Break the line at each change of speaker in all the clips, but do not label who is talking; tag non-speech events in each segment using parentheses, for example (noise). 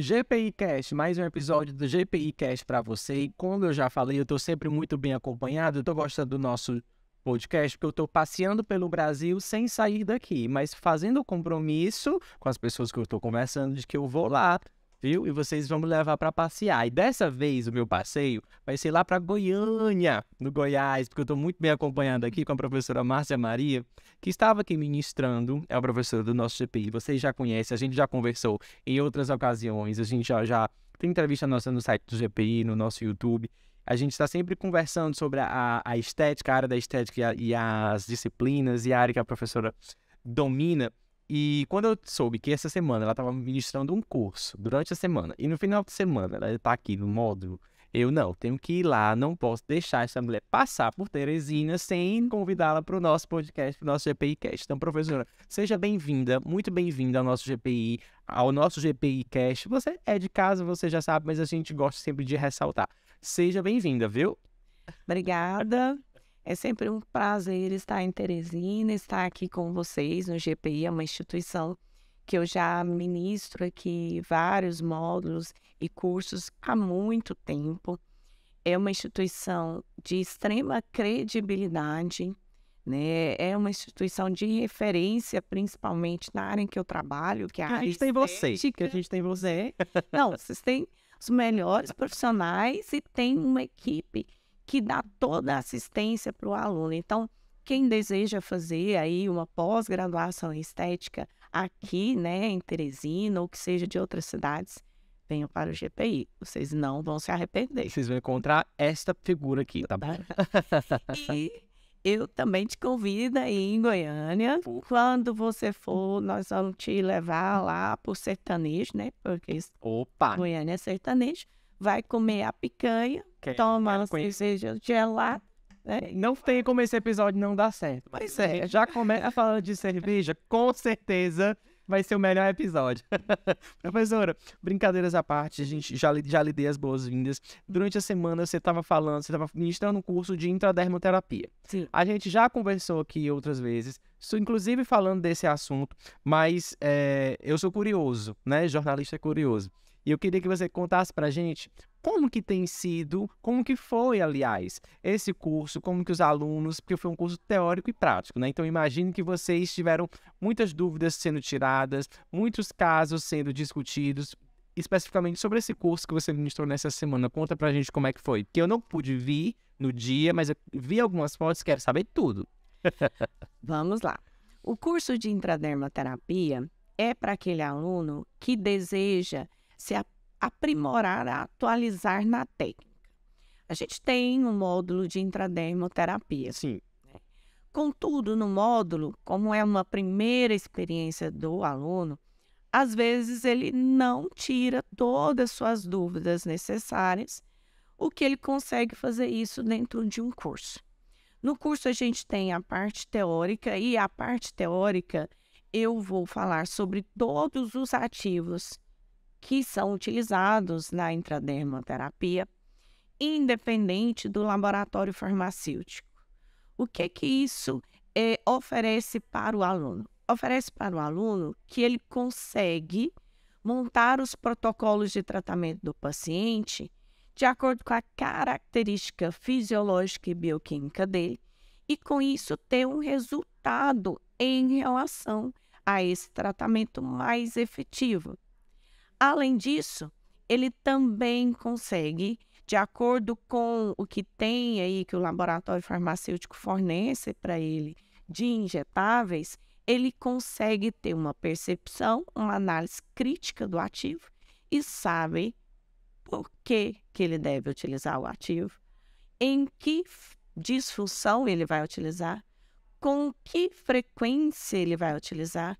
GPI Cash, mais um episódio do GPI Cash para você. E como eu já falei, eu estou sempre muito bem acompanhado. Eu estou gostando do nosso podcast porque eu estou passeando pelo Brasil sem sair daqui, mas fazendo o compromisso com as pessoas que eu estou conversando de que eu vou lá viu? E vocês vão me levar para passear. E dessa vez o meu passeio vai ser lá para Goiânia, no Goiás, porque eu estou muito bem acompanhado aqui com a professora Márcia Maria, que estava aqui ministrando, é a professora do nosso GPI. Vocês já conhecem, a gente já conversou em outras ocasiões, a gente já, já tem entrevista nossa no site do GPI, no nosso YouTube. A gente está sempre conversando sobre a, a estética, a área da estética e, a, e as disciplinas e a área que a professora domina. E quando eu soube que essa semana ela estava ministrando um curso durante a semana e no final de semana ela está aqui no módulo, eu não, tenho que ir lá, não posso deixar essa mulher passar por Teresina sem convidá-la para o nosso podcast, para o nosso GPI Cast. Então, professora, seja bem-vinda, muito bem-vinda ao nosso GPI, ao nosso GPI Cast. Você é de casa, você já sabe, mas a gente gosta sempre de ressaltar. Seja bem-vinda, viu?
Obrigada. É sempre um prazer estar em Teresina, estar aqui com vocês no GPI, é uma instituição que eu já ministro aqui vários módulos e cursos há muito tempo. É uma instituição de extrema credibilidade, né? É uma instituição de referência, principalmente na área em que eu trabalho, que é a, a gente tem você,
que a gente tem você.
Não, vocês têm os melhores profissionais e tem uma equipe que dá toda a assistência para o aluno. Então, quem deseja fazer aí uma pós-graduação em estética aqui, né, em Teresina ou que seja de outras cidades, venha para o GPI. Vocês não vão se arrepender. Vocês vão encontrar esta figura aqui,
tá bom? (laughs) e
eu também te convido aí em Goiânia. Quando você for, nós vamos te levar lá para o sertanejo, né? Porque Opa. Goiânia é sertanejo vai comer a picanha, que é toma é uma cerveja
gelada. Né? Não tem como esse episódio não dar certo. Mas pois é, já começa falando de cerveja, com certeza vai ser o melhor episódio. (laughs) Professora, brincadeiras à parte, a gente já, já lhe dei as boas-vindas. Durante a semana você estava falando, você estava ministrando um curso de intradermoterapia. Sim. A gente já conversou aqui outras vezes, inclusive falando desse assunto, mas é, eu sou curioso, né? Jornalista é curioso. E eu queria que você contasse para gente como que tem sido, como que foi, aliás, esse curso, como que os alunos, porque foi um curso teórico e prático, né? Então imagino que vocês tiveram muitas dúvidas sendo tiradas, muitos casos sendo discutidos, especificamente sobre esse curso que você ministrou nessa semana. Conta pra gente como é que foi. Porque eu não pude vir no dia, mas eu vi algumas fotos, quero saber tudo. (laughs) Vamos lá. O
curso de intradermaterapia é para aquele aluno que deseja se aprimorar, atualizar na técnica. A gente tem um módulo de intradermoterapia. Sim. Né? Contudo, no módulo, como é uma primeira experiência do aluno, às vezes ele não tira todas as suas dúvidas necessárias, o que ele consegue fazer isso dentro de um curso. No curso a gente tem a parte teórica e a parte teórica eu vou falar sobre todos os ativos que são utilizados na intradermoterapia, independente do laboratório farmacêutico. O que que isso é, oferece para o aluno? Oferece para o aluno que ele consegue montar os protocolos de tratamento do paciente de acordo com a característica fisiológica e bioquímica dele, e com isso ter um resultado em relação a esse tratamento mais efetivo. Além disso, ele também consegue, de acordo com o que tem aí que o laboratório farmacêutico fornece para ele de injetáveis, ele consegue ter uma percepção, uma análise crítica do ativo e sabe por que, que ele deve utilizar o ativo, em que disfunção ele vai utilizar, com que frequência ele vai utilizar,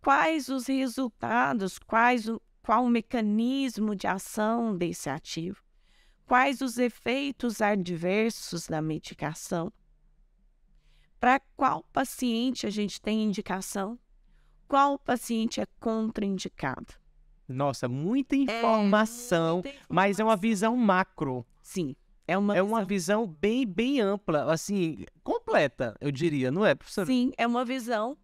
quais os resultados, quais qual o mecanismo de ação desse ativo, quais os efeitos adversos da medicação, para qual paciente a gente tem indicação, qual paciente é contraindicado.
Nossa, muita é informação, é muita informação. mas é uma visão macro. Sim, é uma, é visão... uma visão bem, bem ampla, assim, completa, eu diria, não é, professor? Sim, é uma visão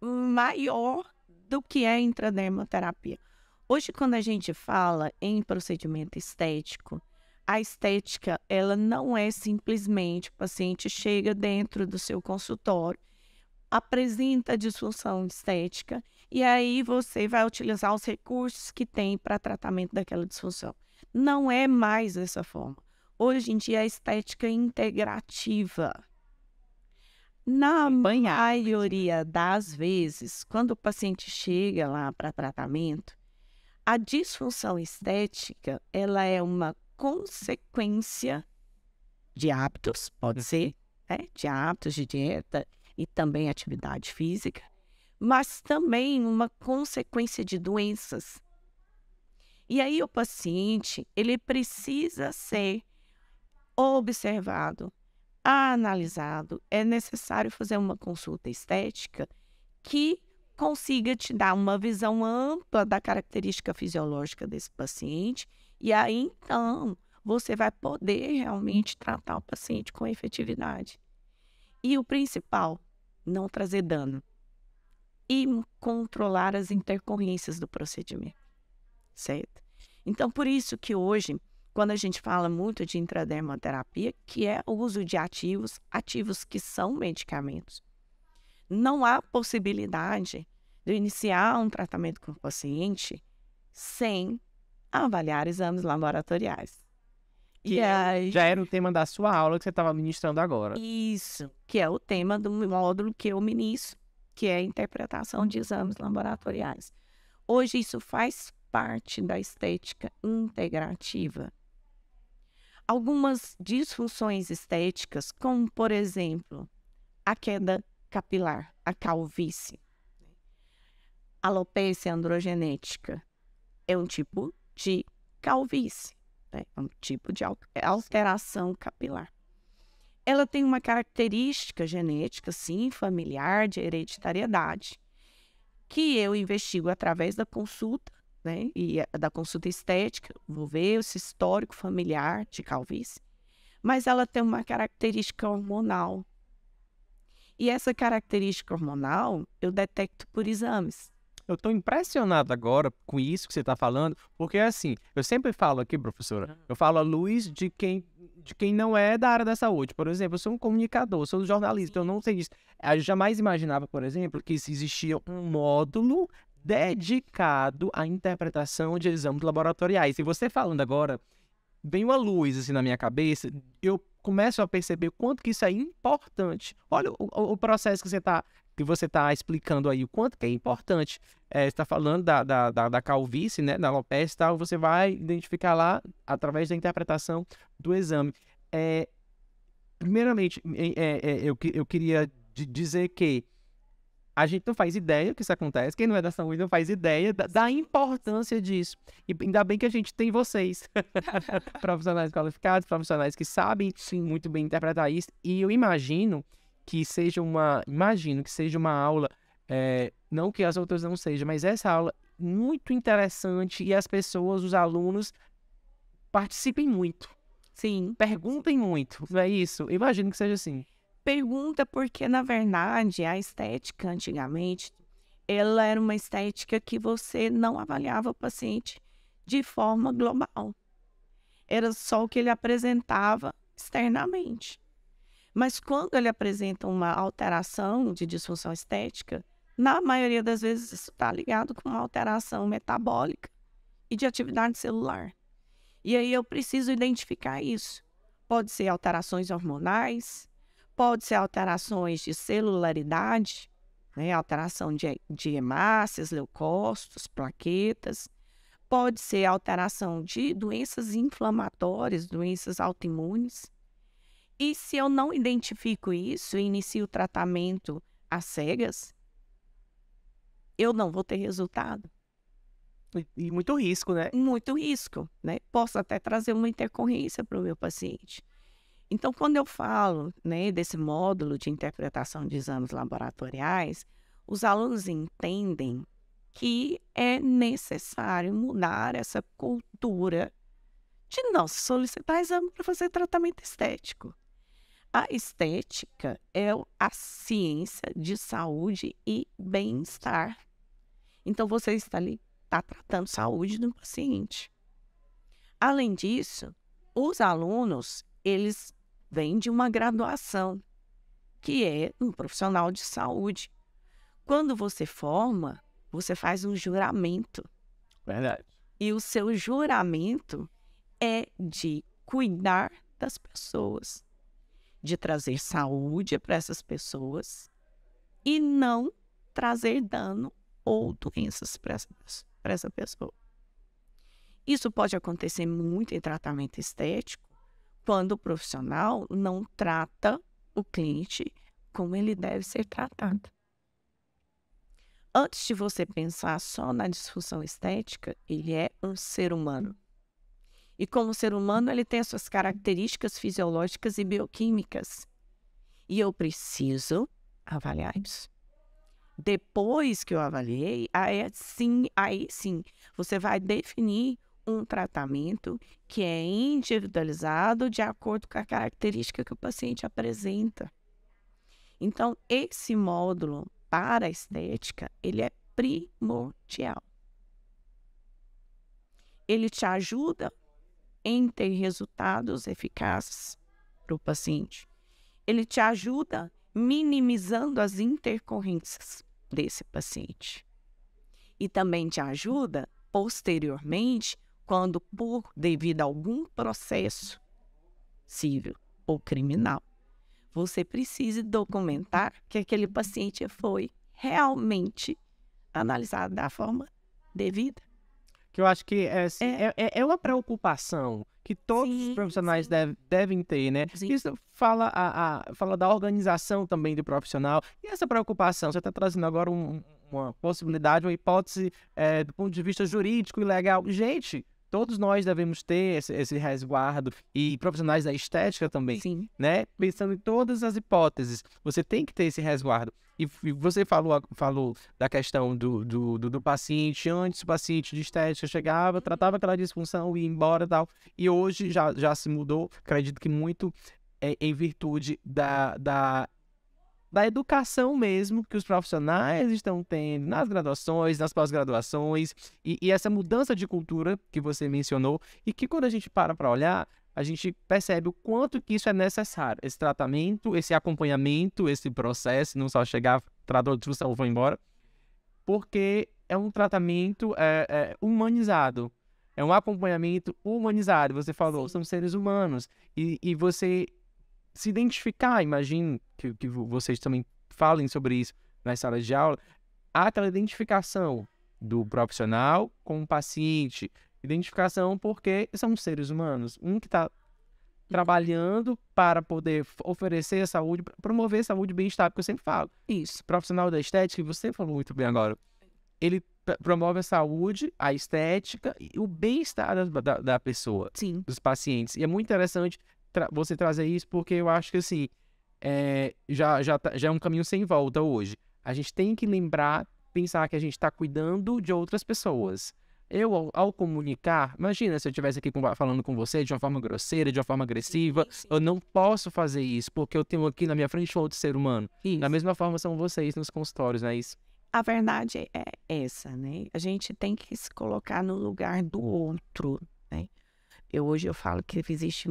maior do que é intradermoterapia. Hoje, quando a gente fala em procedimento estético, a estética ela não é simplesmente o paciente chega dentro do seu consultório, apresenta disfunção estética e aí você vai utilizar os recursos que tem para tratamento daquela disfunção. Não é mais dessa forma. Hoje em dia, a estética é integrativa. Na é né? maioria das vezes, quando o paciente chega lá para tratamento, a disfunção estética, ela é uma consequência de hábitos, pode uhum. ser, né? de hábitos de dieta e também atividade física, mas também uma consequência de doenças. E aí o paciente, ele precisa ser observado, analisado, é necessário fazer uma consulta estética que consiga te dar uma visão ampla da característica fisiológica desse paciente, e aí então você vai poder realmente tratar o paciente com efetividade. E o principal, não trazer dano e controlar as intercorrências do procedimento, certo? Então, por isso que hoje, quando a gente fala muito de intradermoterapia, que é o uso de ativos, ativos que são medicamentos, não há possibilidade de iniciar um tratamento com o paciente sem avaliar exames laboratoriais.
Que é, aí... já era o tema da sua aula que você estava ministrando agora. Isso,
que é o tema do módulo que eu ministro, que é a interpretação de exames laboratoriais. Hoje isso faz parte da estética integrativa. Algumas disfunções estéticas, como por exemplo, a queda capilar, a calvície. Alopecia androgenética é um tipo de calvície, né? é um tipo de é alteração capilar. Ela tem uma característica genética, sim, familiar, de hereditariedade, que eu investigo através da consulta, né? E eh, da consulta estética, vou ver esse histórico familiar de calvície. Mas ela tem uma característica hormonal e essa característica hormonal eu
detecto por exames. Eu estou impressionado agora com isso que você está falando, porque assim, eu sempre falo aqui, professora, eu falo a luz de quem, de quem não é da área da saúde. Por exemplo, eu sou um comunicador, sou um jornalista, eu não sei disso. Eu jamais imaginava, por exemplo, que existia um módulo dedicado à interpretação de exames laboratoriais. E você falando agora, vem uma luz assim na minha cabeça, eu começo a perceber o quanto que isso é importante. Olha o, o, processo que você está que você está explicando aí, o quanto que é importante. É, está falando da, da, da, da, calvície, né, da alopecia e tal, você vai identificar lá através da interpretação do exame. É, primeiramente, é, é, eu, eu queria dizer que a gente não faz ideia que isso acontece, quem não é da saúde não faz ideia da, da importância disso. E ainda bem que a gente tem vocês, (laughs) profissionais qualificados, profissionais que sabem sim, muito bem interpretar isso. E eu imagino que seja uma, imagino que seja uma aula, é, não que as outras não sejam, mas essa aula muito interessante e as pessoas, os alunos participem muito. Sim. Perguntem muito, não é
isso? imagino que seja assim pergunta porque, na verdade, a estética antigamente, ela era uma estética que você não avaliava o paciente de forma global. Era só o que ele apresentava externamente. Mas quando ele apresenta uma alteração de disfunção estética, na maioria das vezes isso está ligado com uma alteração metabólica e de atividade celular. E aí eu preciso identificar isso. Pode ser alterações hormonais, Pode ser alterações de celularidade, né, alteração de, de hemácias, leucócitos, plaquetas. Pode ser alteração de doenças inflamatórias, doenças autoimunes. E se eu não identifico isso e inicio o tratamento às cegas, eu não vou ter resultado. E muito risco, né? Muito risco, né? Posso até trazer uma intercorrência para o meu paciente. Então, quando eu falo né, desse módulo de interpretação de exames laboratoriais, os alunos entendem que é necessário mudar essa cultura de não solicitar exame para fazer tratamento estético. A estética é a ciência de saúde e bem-estar. Então, você está ali, está tratando saúde do paciente. Além disso, os alunos, eles vem de uma graduação, que é um profissional de saúde. Quando você forma, você faz um juramento. Verdade. E o seu juramento é de cuidar das pessoas, de trazer saúde para essas pessoas e não trazer dano ou doenças para essa, essa pessoa. Isso pode acontecer muito em tratamento estético, quando o profissional não trata o cliente como ele deve ser tratado. Antes de você pensar só na disfunção estética, ele é um ser humano. E como ser humano, ele tem as suas características fisiológicas e bioquímicas. E eu preciso avaliar isso. Depois que eu avaliei, aí é sim, aí sim, você vai definir um tratamento que é individualizado de acordo com a característica que o paciente apresenta. Então, esse módulo para a estética, ele é primordial. Ele te ajuda em ter resultados eficazes para o paciente. Ele te ajuda minimizando as intercorrências desse paciente. E também te ajuda, posteriormente, quando, por devido a algum processo civil ou criminal, você precise documentar que aquele paciente foi realmente
analisado da forma devida. Que eu acho que é, é. é. é, é uma preocupação que todos sim, os profissionais Deve, devem ter, né? Sim. Isso fala, a, a, fala da organização também do profissional. E essa preocupação, você está trazendo agora um, uma possibilidade, uma hipótese é, do ponto de vista jurídico e legal. Gente, Todos nós devemos ter esse, esse resguardo e profissionais da estética também, Sim. né? Pensando em todas as hipóteses, você tem que ter esse resguardo. E você falou, falou da questão do, do, do, do paciente, antes o paciente de estética chegava, tratava aquela disfunção e ia embora e tal. E hoje já, já se mudou, acredito que muito é, em virtude da, da da educação mesmo que os profissionais estão tendo nas graduações, nas pós-graduações e, e, essa mudança de cultura que você mencionou e que quando a gente para para olhar a gente percebe o quanto que isso é necessário, esse tratamento, esse acompanhamento, esse processo, não só chegar, trador de discussão, vou embora, porque é um tratamento é, é, humanizado, é um acompanhamento humanizado. Você falou, são seres humanos e, e você se identificar. Imagino que, que vocês também falem sobre isso nas salas de aula. A identificação do profissional com o paciente. Identificação porque são seres humanos. Um que está trabalhando para poder oferecer saúde, promover saúde e bem-estar, porque eu sempre falo. Isso. Profissional da estética, você falou muito bem agora. Ele promove a saúde, a estética e o bem-estar da, da, da, pessoa, Sim. dos pacientes. E é muito interessante tra você trazer isso porque eu acho que assim é, já, já, tá, já é um caminho sem volta hoje. A gente tem que lembrar, pensar que a gente está cuidando de outras pessoas. Eu, ao, ao, comunicar, imagina se eu estivesse aqui com, falando com você de uma forma grosseira, de uma forma agressiva. Sim, sim. Eu não posso fazer isso, porque eu tenho aqui na minha frente outro ser humano. Isso. Da mesma forma são vocês nos consultórios, não é isso?
A verdade é essa, né? A gente tem que se colocar no lugar do outro, né? Eu, hoje eu falo que existe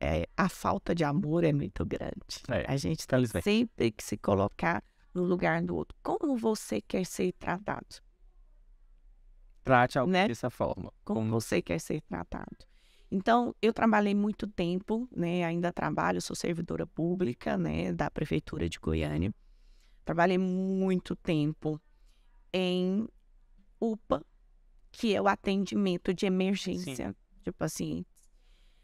é, a falta de amor é muito grande. É, a gente tem sempre que se colocar no lugar do outro. Como você quer ser tratado? Trate alguém né? dessa forma. Como, Como você quer ser tratado. Então, eu trabalhei muito tempo, né? Ainda trabalho, sou servidora pública, né? Da Prefeitura de Goiânia. Trabalhei muito tempo em UPA, que é o atendimento de emergência. Sim. Tipo assim,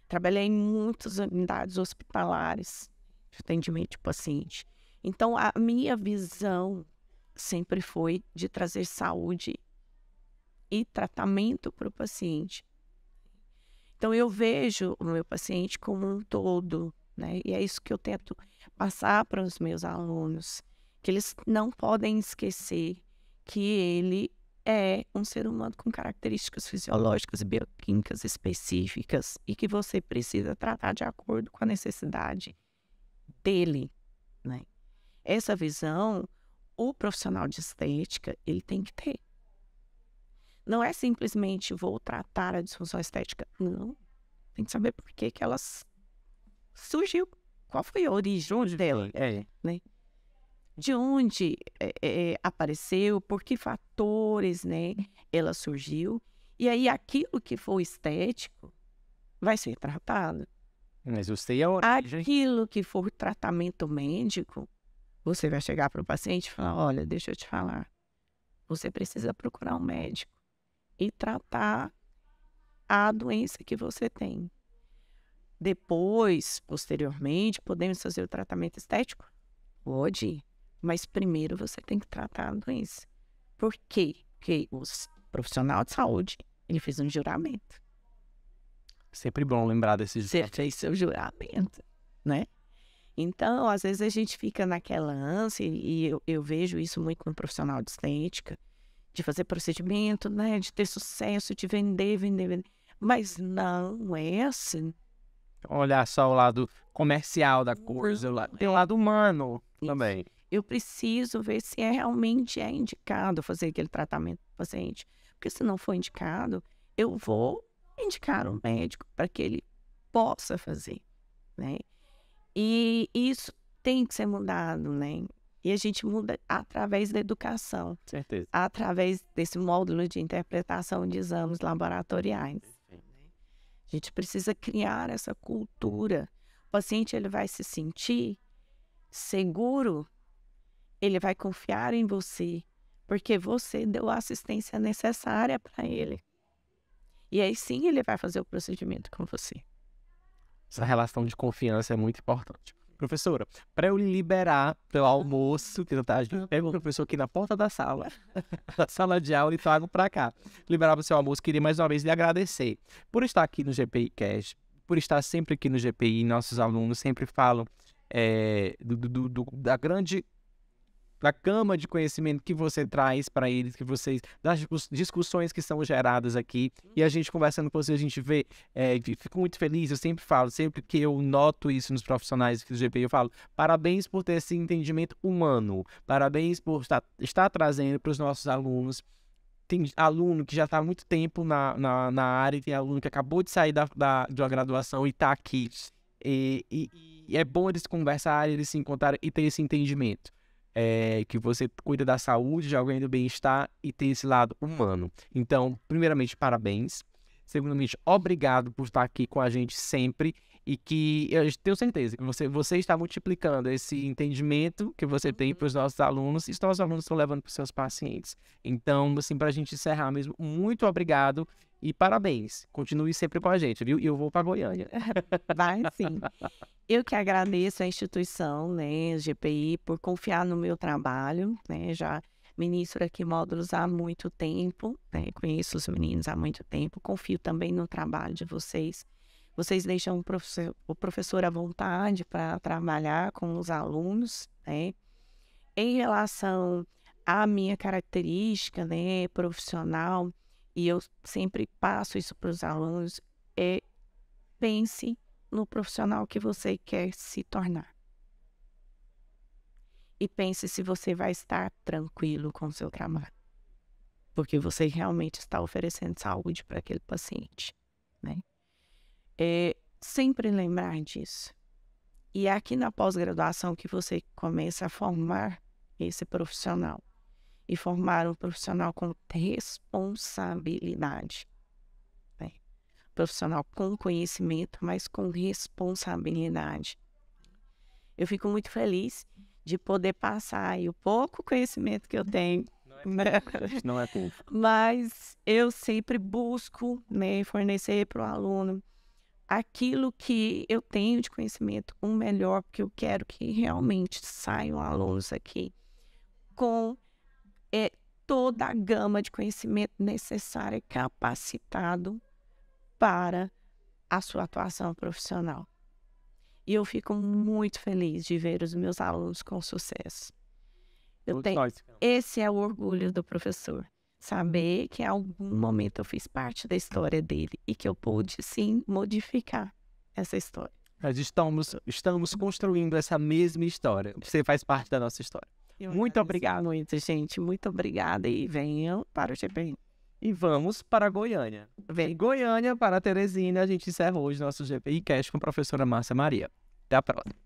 Trabalhei em muitas unidades hospitalares de atendimento de paciente. Então, a minha visão sempre foi de trazer saúde e tratamento para o paciente. Então, eu vejo o meu paciente como um todo, né? E é isso que eu tento passar para os meus alunos, que eles não podem esquecer que ele é um ser humano com características fisiológicas e bioquímicas específicas e que você precisa tratar de acordo com a necessidade dele, né? Essa visão o profissional de estética, ele tem que ter. Não é simplesmente vou tratar a disfunção estética, não. Tem que saber por que que elas surgiu, qual foi a origem dela, é. né? de onde é, é, apareceu, por que fatores né, ela surgiu. E aí aquilo que for estético vai ser tratado. Mas eu sei a origem. Aquilo que for tratamento médico, você vai chegar para o paciente e falar, olha, deixa eu te falar, você precisa procurar um médico e tratar a doença que você tem. Depois, posteriormente, podemos fazer o tratamento estético? Pode. Mas primeiro você tem que tratar a doença. Por quê? Porque o profissional de saúde, ele fez um juramento. Sempre bom lembrar desse juramento. Você fez seu juramento, né? Então, às vezes a gente fica naquela ânsia, e eu, eu vejo isso muito com profissional de estética, de fazer procedimento, né? De ter sucesso, de vender, vender, vender. Mas não é assim.
Olhar só o lado comercial da coisa, é. tem o lado humano isso. também. Eu preciso ver se é realmente
é indicado fazer aquele tratamento o paciente. Porque se não for indicado, eu vou indicar um médico para que ele possa fazer, né? E isso tem que ser mudado, né? E a gente muda através da educação. Certeza. Através desse módulo de interpretação de exames laboratoriais. Né? A gente precisa criar essa cultura. O paciente ele vai se sentir seguro ele vai confiar em você, porque você deu a assistência necessária para ele. E aí sim ele vai fazer o procedimento
com você. Essa relação de confiança é muito importante. Professora, para eu liberar para o almoço, que tá, gente pega o professor aqui na porta da sala, (laughs) da sala de aula e trago para cá. Liberar para o seu almoço, queria mais uma vez lhe agradecer por estar aqui no GPI Cash, por estar sempre aqui no GPI. Nossos alunos sempre falam é, do, do, do, da grande da cama de conhecimento que você traz para eles, que vocês, das discussões que são geradas aqui. E a gente conversando com você a gente vê, é, fico muito feliz, eu sempre falo, sempre que eu noto isso nos profissionais do GP, eu falo, parabéns por ter esse entendimento humano, parabéns por estar, estar trazendo para os nossos alunos tem aluno que já está há muito tempo na, na, na área, tem aluno que acabou de sair da, da, de uma graduação e está aqui. E, e, e, é bom eles conversarem, eles se encontrarem e ter esse entendimento é, que você cuida da saúde de alguém, do bem-estar e tem esse lado humano. Então, primeiramente, parabéns. Segundamente, obrigado por estar aqui com a gente sempre e que eu tenho certeza que você, você está multiplicando esse entendimento que você tem uhum. para os nossos alunos e os nossos alunos estão levando para os seus pacientes. Então, assim, para a gente encerrar mesmo, muito obrigado e parabéns. Continue sempre com a gente, viu? E eu vou para Goiânia. (laughs) Vai sim.
Eu que agradeço a instituição, né, GPI, por confiar no meu trabalho, né? Já ministro aqui módulos há muito tempo, né? Conheço os meninos há muito tempo, confio também no trabalho de vocês. Vocês deixam o professor, o professor à vontade para trabalhar com os alunos, né? Em relação à minha característica, né, profissional, e eu sempre passo isso para os alunos, é pense no profissional que você quer se tornar. E pense se você vai estar tranquilo com o seu trabalho. Porque você realmente está oferecendo saúde para aquele paciente. Né? É sempre lembrar disso. E é aqui na pós-graduação que você começa a formar esse profissional e formar um profissional com responsabilidade. Né? Profissional com conhecimento, mas com responsabilidade. Eu fico muito feliz de poder passar aí o pouco conhecimento que eu tenho. Não é, tempo. Né? (laughs) É mas eu sempre busco né, fornecer para o aluno aquilo que eu tenho de conhecimento, o melhor, porque eu quero que realmente saiam alunos aqui com toda a gama de conhecimento necessário e capacitado para a sua atuação profissional. E eu fico muito feliz de ver os meus alunos com sucesso. Eu tenho, esse é o orgulho do professor. Saber uhum. que em algum momento eu fiz parte da história dele e que eu pude, sim, modificar essa história.
Nós estamos, estamos construindo essa mesma história. Você faz parte da nossa história. Eu Muito obrigado, Inter, gente. Muito obrigada. E venham para o GPI. E vamos para Goiânia. Vem Goiânia para Teresina. A gente encerra hoje nosso GPI Cast com a professora Márcia Maria. Até a próxima.